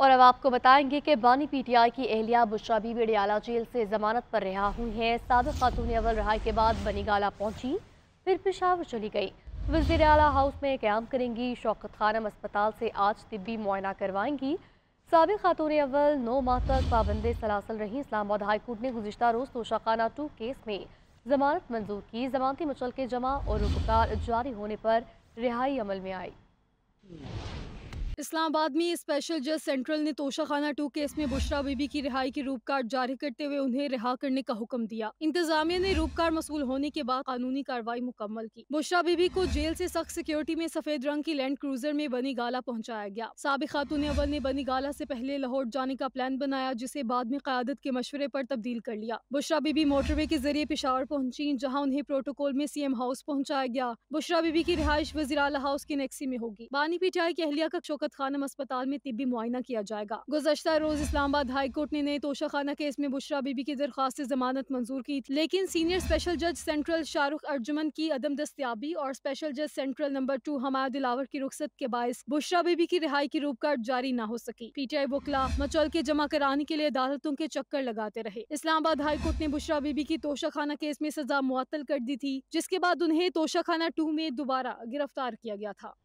और अब आपको बताएंगे कि बानी पीटीआई की एहलिया बुशरा बीबी अडियाला जेल से जमानत पर रिहा हुई हैं सबक खातून अवल रहाई के बाद बनीगाला पहुंची फिर पेशावर चली गई वजीर अला हाउस में क्याम करेंगी शौकत खानम अस्पताल से आज तिबी मुआयना करवाएंगी सबक खातून अवल नौ माह तक पाबंदे सलासल रही इस्लामाबाद हाईकोर्ट ने गुजशत रोज़ तोशाखाना टू केस में जमानत मंजूर की जमानती मचल के जमा और रुकार जारी होने पर रिहाई अमल में आई इस्लामाबाद में स्पेशल जज सेंट्रल ने तोशाखाना टू केस में बुशरा बीबी की रिहाई की रूप कार्ड जारी करते हुए उन्हें रिहा करने का हुक्म दिया इंतजामिया ने रूप कार्ड मसूल होने के बाद कानूनी कार्रवाई मुकम्मल की बुशरा बीबी को जेल से सख्त सिक्योरिटी में सफेद रंग की लैंड क्रूजर में बनी गाला पहुँचाया गया सबक खातून अवल ने बनी गाला ऐसी पहले लाहौर जाने का प्लान बनाया जिसे बाद में क्यादत के मशवरे आरोप तब्दील कर लिया बुशरा बीबी मोटरवे के जरिए पिशावर पहुंची जहाँ उन्हें प्रोटोकॉल में सीएम हाउस पहुंचाया गया बुशरा बीबी की रिहाइश वजीरा हाउस के नेक्सी में होगी बानी पीटीआई की अहलिया का रियासत खानम अस्पताल में तिबी मुआयना किया जाएगा गुजशत रोज इस्लामाबाद कोर्ट ने नए तोशाखाना केस में बुशरा बीबी की ऐसी जमानत मंजूर की लेकिन सीनियर स्पेशल जज सेंट्रल शाहरुख अर्जुमन की अदम दस्तियाबी और स्पेशल जज सेंट्रल नंबर टू हमारा दिलावर की रुख्सत के बायस बुशरा बीबी की रिहाई की रूपकार्ड जारी न हो सकी पीटीआई वकला मचल के जमा कराने के लिए अदालतों के चक्कर लगाते रहे इस्लामाबाद हाईकोर्ट ने बुशरा बीबी की तोशा खाना केस में सजा मुअत्तल कर दी थी जिसके बाद उन्हें तोशाखाना टू में दोबारा गिरफ्तार किया गया था